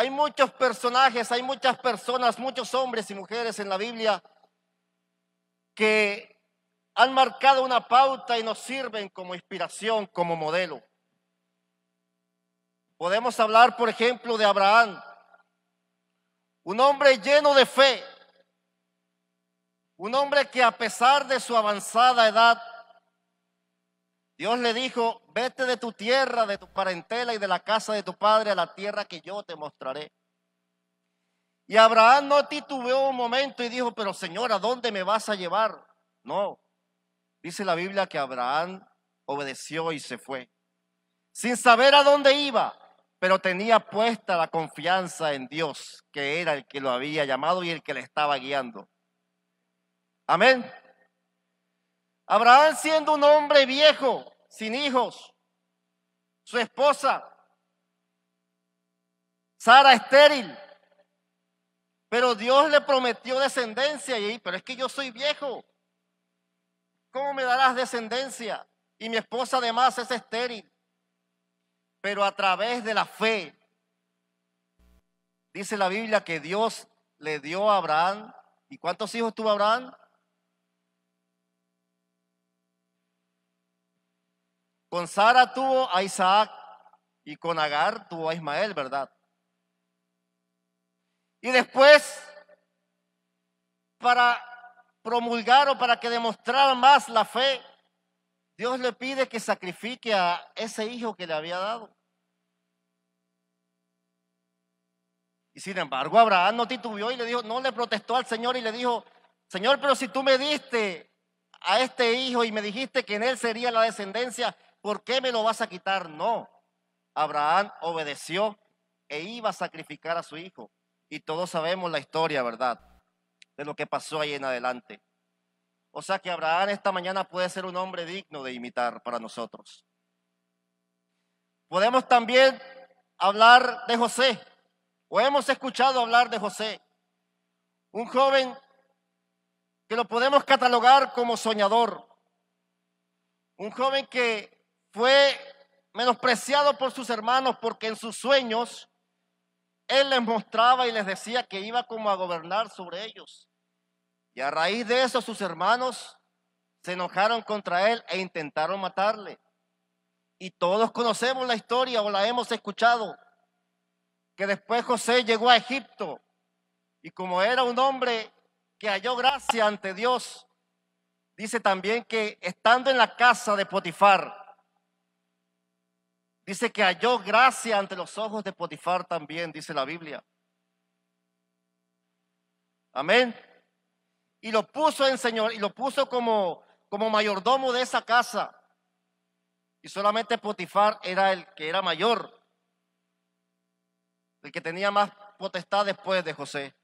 Hay muchos personajes, hay muchas personas, muchos hombres y mujeres en la Biblia que han marcado una pauta y nos sirven como inspiración, como modelo. Podemos hablar, por ejemplo, de Abraham, un hombre lleno de fe, un hombre que a pesar de su avanzada edad Dios le dijo, vete de tu tierra, de tu parentela y de la casa de tu padre a la tierra que yo te mostraré. Y Abraham no titubeó un momento y dijo, pero Señor, ¿a dónde me vas a llevar? No, dice la Biblia que Abraham obedeció y se fue, sin saber a dónde iba, pero tenía puesta la confianza en Dios, que era el que lo había llamado y el que le estaba guiando. Amén. Abraham siendo un hombre viejo, sin hijos, su esposa, Sara estéril, pero Dios le prometió descendencia y pero es que yo soy viejo. ¿Cómo me darás descendencia? Y mi esposa además es estéril. Pero a través de la fe, dice la Biblia que Dios le dio a Abraham. ¿Y cuántos hijos tuvo Abraham? Con Sara tuvo a Isaac y con Agar tuvo a Ismael, ¿verdad? Y después, para promulgar o para que demostrara más la fe, Dios le pide que sacrifique a ese hijo que le había dado. Y sin embargo, Abraham no titubeó y le dijo, no le protestó al Señor y le dijo, Señor, pero si tú me diste a este hijo y me dijiste que en él sería la descendencia, ¿por qué me lo vas a quitar? No. Abraham obedeció e iba a sacrificar a su hijo. Y todos sabemos la historia, ¿verdad? De lo que pasó ahí en adelante. O sea que Abraham esta mañana puede ser un hombre digno de imitar para nosotros. Podemos también hablar de José, o hemos escuchado hablar de José, un joven que lo podemos catalogar como soñador, un joven que fue menospreciado por sus hermanos porque en sus sueños él les mostraba y les decía que iba como a gobernar sobre ellos. Y a raíz de eso sus hermanos se enojaron contra él e intentaron matarle. Y todos conocemos la historia o la hemos escuchado, que después José llegó a Egipto y como era un hombre que halló gracia ante Dios, dice también que estando en la casa de Potifar, Dice que halló gracia ante los ojos de Potifar también, dice la Biblia. Amén. Y lo puso en Señor, y lo puso como, como mayordomo de esa casa. Y solamente Potifar era el que era mayor, el que tenía más potestad después de José.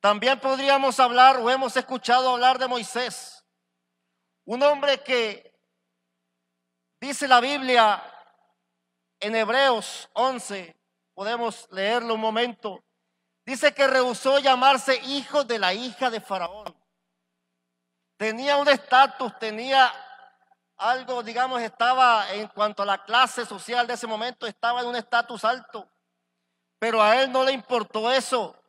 También podríamos hablar o hemos escuchado hablar de Moisés, un hombre que Dice la Biblia en Hebreos 11, podemos leerlo un momento. Dice que rehusó llamarse hijo de la hija de Faraón. Tenía un estatus, tenía algo, digamos, estaba en cuanto a la clase social de ese momento, estaba en un estatus alto. Pero a él no le importó eso,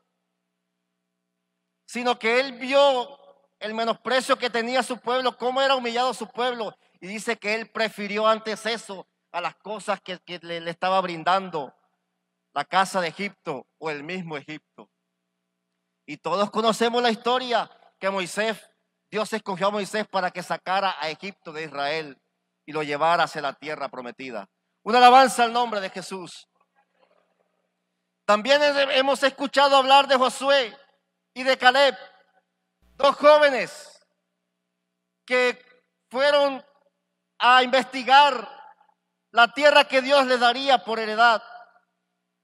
sino que él vio el menosprecio que tenía su pueblo, cómo era humillado su pueblo, y dice que él prefirió antes eso a las cosas que, le, le estaba brindando la casa de Egipto o el mismo Egipto. Y todos conocemos la historia que Moisés, Dios escogió a Moisés para que sacara a Egipto de Israel y lo llevara hacia la tierra prometida. Una alabanza al nombre de Jesús. También hemos escuchado hablar de Josué y de Caleb, dos jóvenes que fueron a investigar la tierra que Dios le daría por heredad.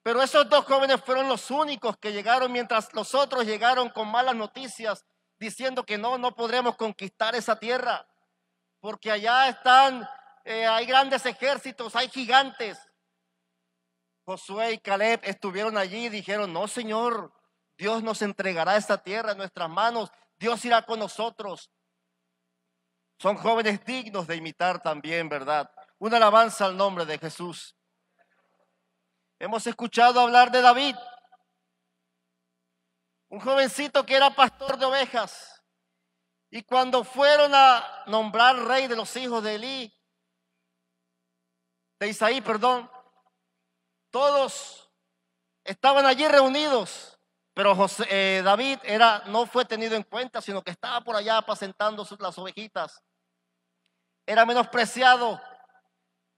Pero esos dos jóvenes fueron los únicos que llegaron mientras los otros llegaron con malas noticias diciendo que no, no podremos conquistar esa tierra. Porque allá están, eh, hay grandes ejércitos, hay gigantes. Josué y Caleb estuvieron allí y dijeron, no, Señor, Dios nos entregará esta tierra en nuestras manos, Dios irá con nosotros. Son jóvenes dignos de imitar también, ¿verdad? Una alabanza al nombre de Jesús. Hemos escuchado hablar de David, un jovencito que era pastor de ovejas. Y cuando fueron a nombrar rey de los hijos de Elí, de Isaí, perdón, todos estaban allí reunidos, pero eh, David era, no fue tenido en cuenta, sino que estaba por allá apacentando las ovejitas era menospreciado,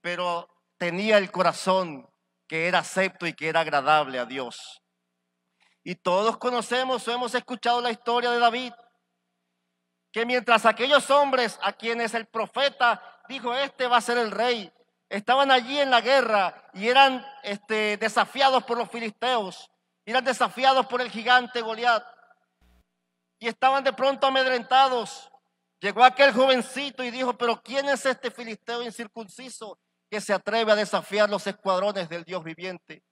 pero tenía el corazón que era acepto y que era agradable a Dios. Y todos conocemos o hemos escuchado la historia de David, que mientras aquellos hombres a quienes el profeta dijo, este va a ser el rey, estaban allí en la guerra y eran este, desafiados por los filisteos, eran desafiados por el gigante Goliat, y estaban de pronto amedrentados Llegó aquel jovencito y dijo, pero ¿quién es este filisteo incircunciso que se atreve a desafiar los escuadrones del Dios viviente?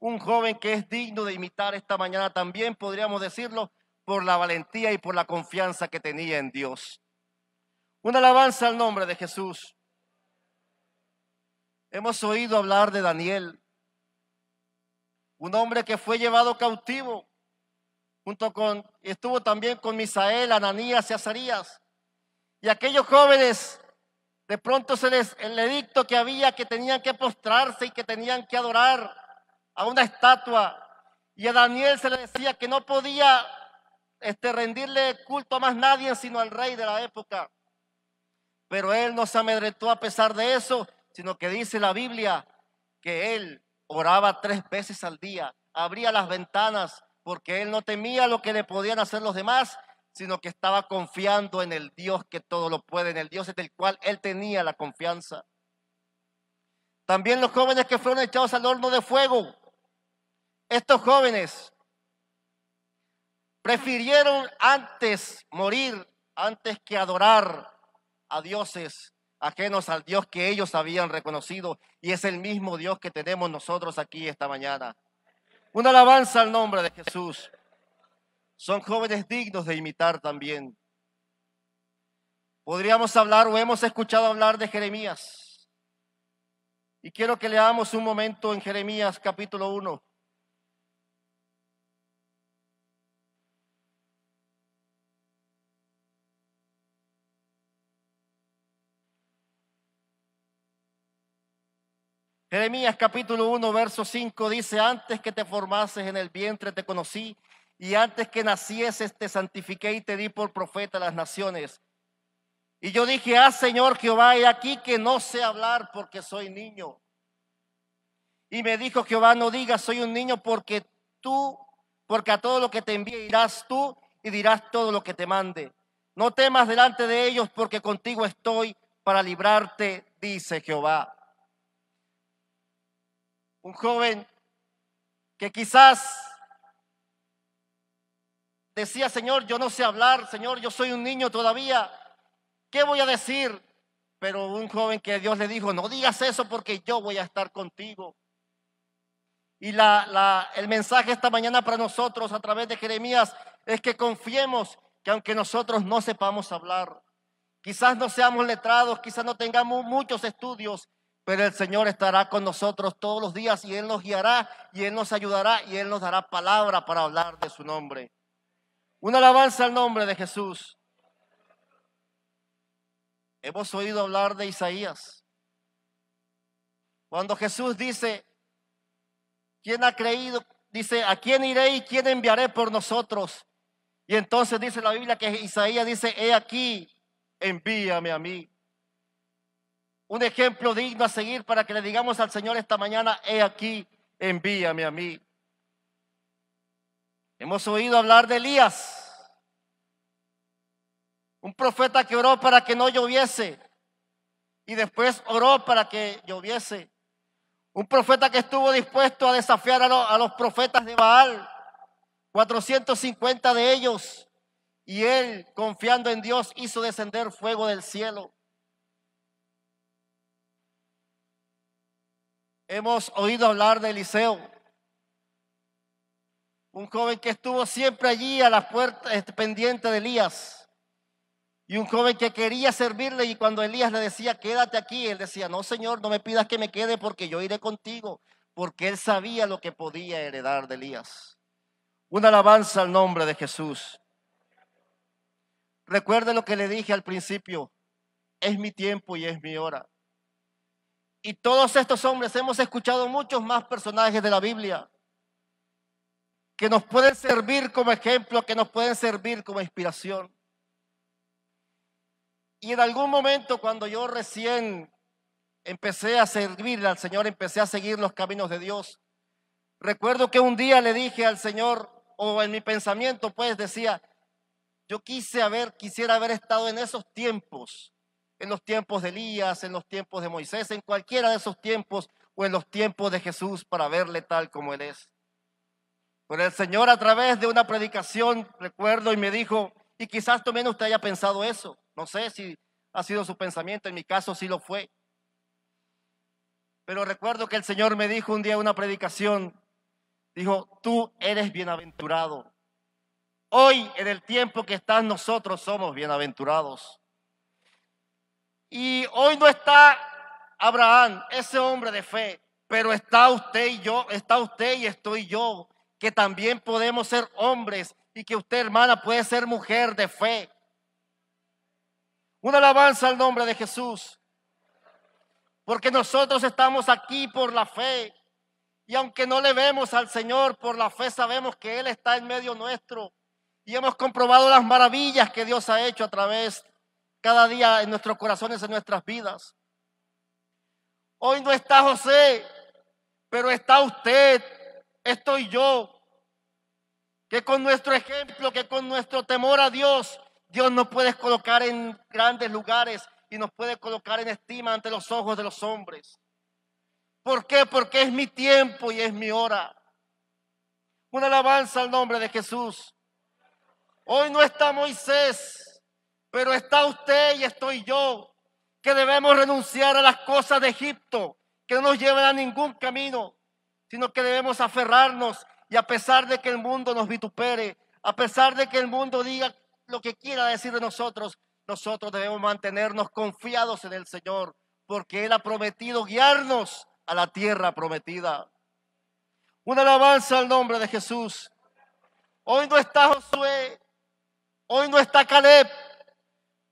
Un joven que es digno de imitar esta mañana también, podríamos decirlo, por la valentía y por la confianza que tenía en Dios. Una alabanza al nombre de Jesús. Hemos oído hablar de Daniel, un hombre que fue llevado cautivo, junto con, estuvo también con Misael, Ananías y Azarías. Y aquellos jóvenes, de pronto se les, el edicto que había que tenían que postrarse y que tenían que adorar a una estatua. Y a Daniel se le decía que no podía este, rendirle culto a más nadie sino al rey de la época. Pero él no se amedrentó a pesar de eso, sino que dice la Biblia que él oraba tres veces al día, abría las ventanas porque él no temía lo que le podían hacer los demás, sino que estaba confiando en el Dios que todo lo puede, en el Dios del cual él tenía la confianza. También los jóvenes que fueron echados al horno de fuego, estos jóvenes prefirieron antes morir, antes que adorar a dioses ajenos al Dios que ellos habían reconocido, y es el mismo Dios que tenemos nosotros aquí esta mañana. Una alabanza al nombre de Jesús. Son jóvenes dignos de imitar también. Podríamos hablar o hemos escuchado hablar de Jeremías. Y quiero que leamos un momento en Jeremías capítulo 1. Jeremías capítulo 1, verso 5 dice, antes que te formases en el vientre te conocí y antes que nacieses te santifiqué y te di por profeta a las naciones. Y yo dije, ah Señor Jehová, he aquí que no sé hablar porque soy niño. Y me dijo Jehová, no digas soy un niño porque tú, porque a todo lo que te envíe irás tú y dirás todo lo que te mande. No temas delante de ellos porque contigo estoy para librarte, dice Jehová un joven que quizás decía, Señor, yo no sé hablar, Señor, yo soy un niño todavía, ¿qué voy a decir? Pero un joven que Dios le dijo, no digas eso porque yo voy a estar contigo. Y la, la, el mensaje esta mañana para nosotros a través de Jeremías es que confiemos que aunque nosotros no sepamos hablar, quizás no seamos letrados, quizás no tengamos muchos estudios, pero el Señor estará con nosotros todos los días y Él nos guiará y Él nos ayudará y Él nos dará palabra para hablar de su nombre. Una alabanza al nombre de Jesús. Hemos oído hablar de Isaías. Cuando Jesús dice, ¿quién ha creído? Dice, ¿a quién iré y quién enviaré por nosotros? Y entonces dice la Biblia que Isaías dice, he aquí, envíame a mí un ejemplo digno a seguir para que le digamos al Señor esta mañana, he aquí, envíame a mí. Hemos oído hablar de Elías, un profeta que oró para que no lloviese y después oró para que lloviese. Un profeta que estuvo dispuesto a desafiar a, los, profetas de Baal, 450 de ellos, y él, confiando en Dios, hizo descender fuego del cielo. Hemos oído hablar de Eliseo, un joven que estuvo siempre allí a la puerta este, pendiente de Elías. Y un joven que quería servirle y cuando Elías le decía, quédate aquí, él decía, no Señor, no me pidas que me quede porque yo iré contigo, porque él sabía lo que podía heredar de Elías. Una alabanza al nombre de Jesús. Recuerde lo que le dije al principio, es mi tiempo y es mi hora. Y todos estos hombres, hemos escuchado muchos más personajes de la Biblia que nos pueden servir como ejemplo, que nos pueden servir como inspiración. Y en algún momento cuando yo recién empecé a servir al Señor, empecé a seguir los caminos de Dios, recuerdo que un día le dije al Señor, o en mi pensamiento pues decía, yo quise haber, quisiera haber estado en esos tiempos en los tiempos de Elías, en los tiempos de Moisés, en cualquiera de esos tiempos o en los tiempos de Jesús para verle tal como Él es. Pero el Señor a través de una predicación, recuerdo, y me dijo, y quizás también usted haya pensado eso, no sé si ha sido su pensamiento, en mi caso sí lo fue. Pero recuerdo que el Señor me dijo un día en una predicación, dijo, tú eres bienaventurado. Hoy, en el tiempo que estás, nosotros somos bienaventurados. Y hoy no está Abraham, ese hombre de fe, pero está usted y yo, está usted y estoy yo, que también podemos ser hombres y que usted, hermana, puede ser mujer de fe. Una alabanza al nombre de Jesús. Porque nosotros estamos aquí por la fe. Y aunque no le vemos al Señor por la fe, sabemos que Él está en medio nuestro. Y hemos comprobado las maravillas que Dios ha hecho a través cada día en nuestros corazones, en nuestras vidas. Hoy no está José, pero está usted, estoy yo, que con nuestro ejemplo, que con nuestro temor a Dios, Dios nos puede colocar en grandes lugares y nos puede colocar en estima ante los ojos de los hombres. ¿Por qué? Porque es mi tiempo y es mi hora. Una alabanza al nombre de Jesús. Hoy no está Moisés, pero está usted y estoy yo, que debemos renunciar a las cosas de Egipto, que no nos llevan a ningún camino, sino que debemos aferrarnos y a pesar de que el mundo nos vitupere, a pesar de que el mundo diga lo que quiera decir de nosotros, nosotros debemos mantenernos confiados en el Señor, porque Él ha prometido guiarnos a la tierra prometida. Una alabanza al nombre de Jesús. Hoy no está Josué, hoy no está Caleb,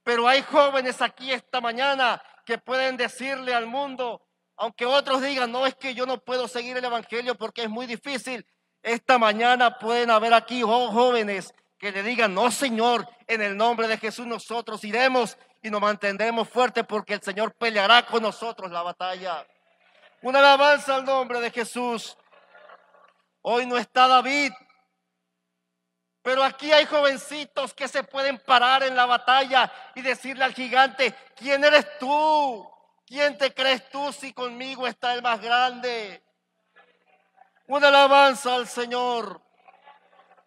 pero hay jóvenes aquí esta mañana que pueden decirle al mundo, aunque otros digan, no es que yo no puedo seguir el Evangelio porque es muy difícil, esta mañana pueden haber aquí oh, jóvenes que le digan, no Señor, en el nombre de Jesús nosotros iremos y nos mantendremos fuertes porque el Señor peleará con nosotros la batalla. Una alabanza al nombre de Jesús. Hoy no está David, pero aquí hay jovencitos que se pueden parar en la batalla y decirle al gigante, ¿quién eres tú? ¿Quién te crees tú si conmigo está el más grande? Una alabanza al Señor,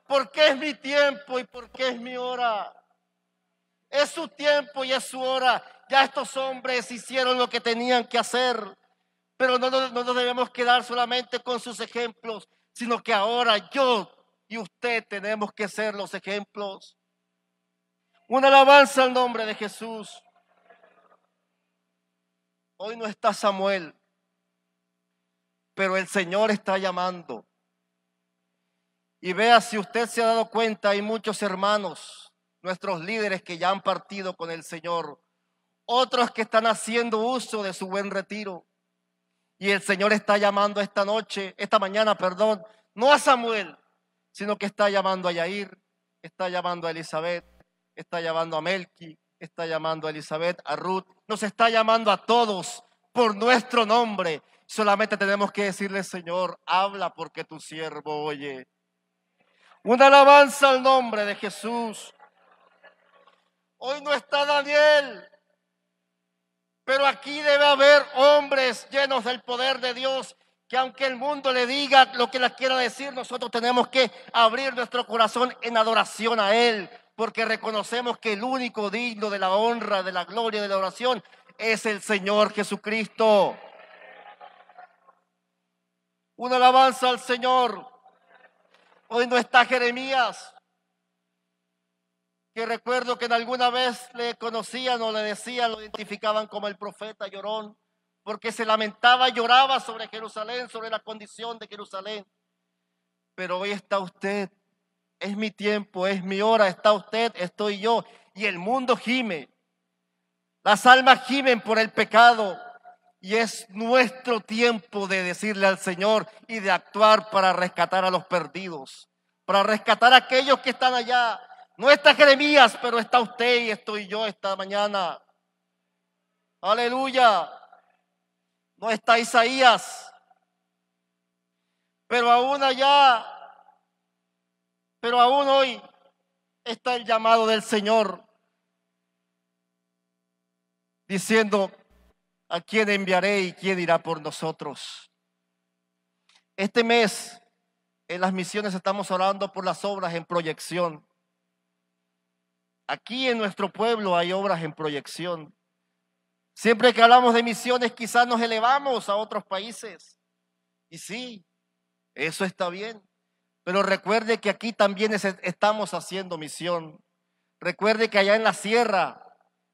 porque es mi tiempo y porque es mi hora. Es su tiempo y es su hora. Ya estos hombres hicieron lo que tenían que hacer, pero no, no nos debemos quedar solamente con sus ejemplos, sino que ahora yo y usted tenemos que ser los ejemplos. Una alabanza al nombre de Jesús. Hoy no está Samuel, pero el Señor está llamando. Y vea si usted se ha dado cuenta, hay muchos hermanos, nuestros líderes que ya han partido con el Señor, otros que están haciendo uso de su buen retiro. Y el Señor está llamando esta noche, esta mañana, perdón, no a Samuel, sino que está llamando a Yair, está llamando a Elizabeth, está llamando a Melki, está llamando a Elizabeth, a Ruth, nos está llamando a todos por nuestro nombre. Solamente tenemos que decirle, Señor, habla porque tu siervo oye. Una alabanza al nombre de Jesús. Hoy no está Daniel, pero aquí debe haber hombres llenos del poder de Dios que aunque el mundo le diga lo que las quiera decir, nosotros tenemos que abrir nuestro corazón en adoración a Él, porque reconocemos que el único digno de la honra, de la gloria, de la oración es el Señor Jesucristo. Una alabanza al Señor. Hoy no está Jeremías, que recuerdo que en alguna vez le conocían o le decían, lo identificaban como el profeta llorón porque se lamentaba lloraba sobre Jerusalén, sobre la condición de Jerusalén. Pero hoy está usted, es mi tiempo, es mi hora, está usted, estoy yo, y el mundo gime. Las almas gimen por el pecado y es nuestro tiempo de decirle al Señor y de actuar para rescatar a los perdidos, para rescatar a aquellos que están allá. No está Jeremías, pero está usted y estoy yo esta mañana. Aleluya no está Isaías. Pero aún allá, pero aún hoy está el llamado del Señor diciendo, ¿a quién enviaré y quién irá por nosotros? Este mes en las misiones estamos orando por las obras en proyección. Aquí en nuestro pueblo hay obras en proyección. Siempre que hablamos de misiones, quizás nos elevamos a otros países. Y sí, eso está bien. Pero recuerde que aquí también estamos haciendo misión. Recuerde que allá en la sierra,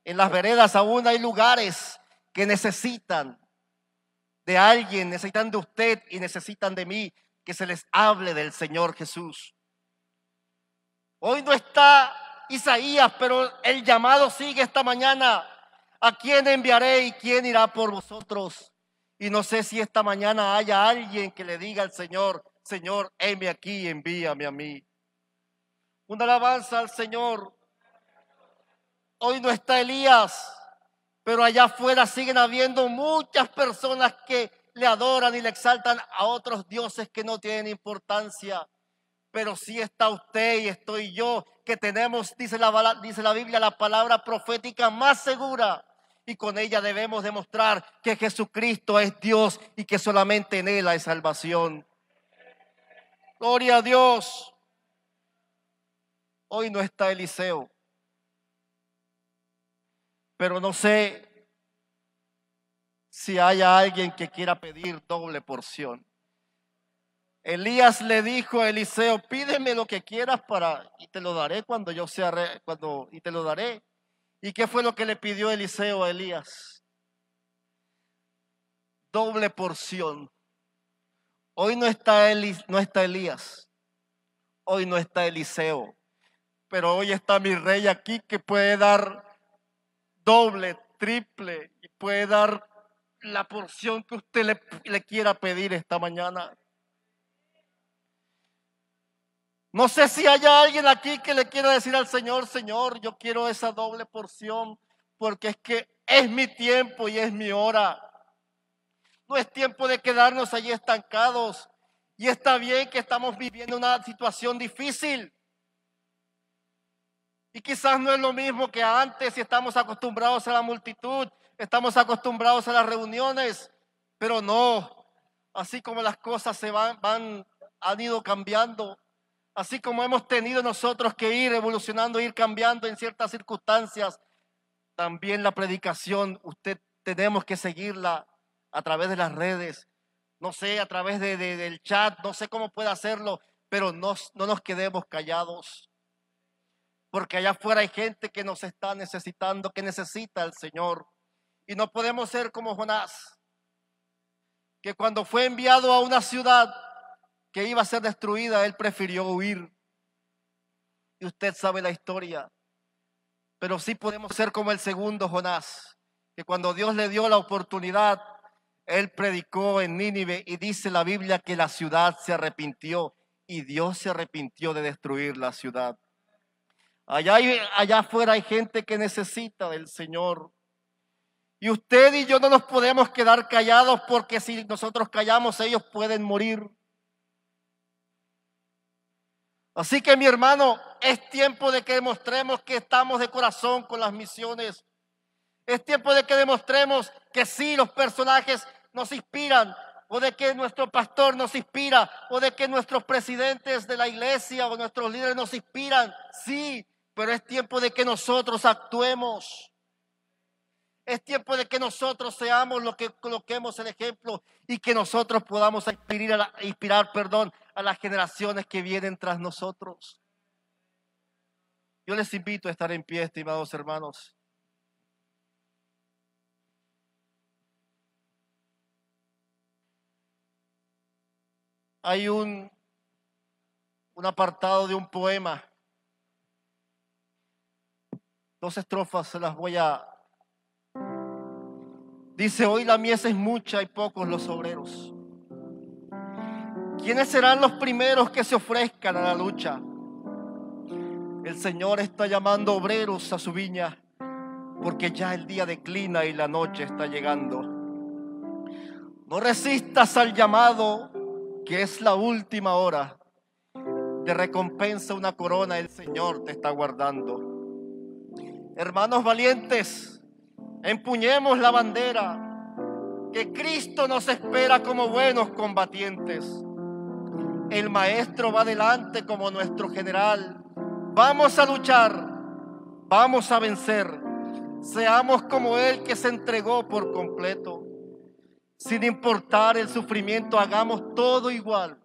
en las veredas, aún hay lugares que necesitan de alguien, necesitan de usted y necesitan de mí que se les hable del Señor Jesús. Hoy no está Isaías, pero el llamado sigue esta mañana. ¿A quién enviaré y quién irá por vosotros? Y no sé si esta mañana haya alguien que le diga al Señor, Señor, heme aquí, envíame a mí. Una alabanza al Señor. Hoy no está Elías, pero allá afuera siguen habiendo muchas personas que le adoran y le exaltan a otros dioses que no tienen importancia pero sí está usted y estoy yo, que tenemos, dice la, dice la Biblia, la palabra profética más segura. Y con ella debemos demostrar que Jesucristo es Dios y que solamente en Él hay salvación. Gloria a Dios. Hoy no está Eliseo. Pero no sé si haya alguien que quiera pedir doble porción. Elías le dijo a Eliseo, pídeme lo que quieras para y te lo daré cuando yo sea cuando y te lo daré. ¿Y qué fue lo que le pidió Eliseo a Elías? Doble porción. Hoy no está, no está Elías. Hoy no está Eliseo. Pero hoy está mi rey aquí que puede dar doble, triple y puede dar la porción que usted le, le quiera pedir esta mañana. No sé si haya alguien aquí que le quiera decir al Señor, Señor, yo quiero esa doble porción porque es que es mi tiempo y es mi hora. No es tiempo de quedarnos allí estancados. Y está bien que estamos viviendo una situación difícil. Y quizás no es lo mismo que antes y estamos acostumbrados a la multitud, estamos acostumbrados a las reuniones, pero no, así como las cosas se van han ido cambiando, Así como hemos tenido nosotros que ir evolucionando, ir cambiando en ciertas circunstancias, también la predicación, usted tenemos que seguirla a través de las redes, no sé, a través de, del chat, no sé cómo puede hacerlo, pero no, no nos quedemos callados, porque allá afuera hay gente que nos está necesitando, que necesita al Señor. Y no podemos ser como Jonás, que cuando fue enviado a una ciudad, que iba a ser destruida, él prefirió huir. Y usted sabe la historia. Pero sí podemos ser como el segundo Jonás, que cuando Dios le dio la oportunidad, él predicó en Nínive y dice la Biblia que la ciudad se arrepintió y Dios se arrepintió de destruir la ciudad. Allá, allá afuera hay gente que necesita del Señor. Y usted y yo no nos podemos quedar callados porque si nosotros callamos ellos pueden morir. Así que mi hermano, es tiempo de que demostremos que estamos de corazón con las misiones. Es tiempo de que demostremos que sí, los personajes nos inspiran, o de que nuestro pastor nos inspira, o de que nuestros presidentes de la iglesia o nuestros líderes nos inspiran. Sí, pero es tiempo de que nosotros actuemos. Es tiempo de que nosotros seamos los que coloquemos el ejemplo y que nosotros podamos inspirar, inspirar perdón, a las generaciones que vienen tras nosotros. Yo les invito a estar en pie, estimados hermanos. Hay un, un apartado de un poema. Dos estrofas se las voy a... Dice, hoy la mies es mucha y pocos los obreros. ¿Quiénes serán los primeros que se ofrezcan a la lucha? El Señor está llamando obreros a su viña porque ya el día declina y la noche está llegando. No resistas al llamado que es la última hora. De recompensa una corona el Señor te está guardando. Hermanos valientes, empuñemos la bandera que Cristo nos espera como buenos combatientes. El Maestro va adelante como nuestro general. Vamos a luchar, vamos a vencer. Seamos como Él que se entregó por completo. Sin importar el sufrimiento, hagamos todo igual.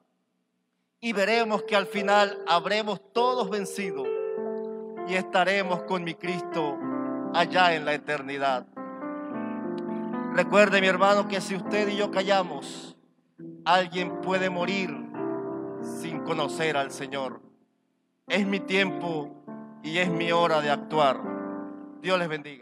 Y veremos que al final habremos todos vencido y estaremos con mi Cristo allá en la eternidad. Recuerde, mi hermano, que si usted y yo callamos, alguien puede morir sin conocer al Señor. Es mi tiempo y es mi hora de actuar. Dios les bendiga.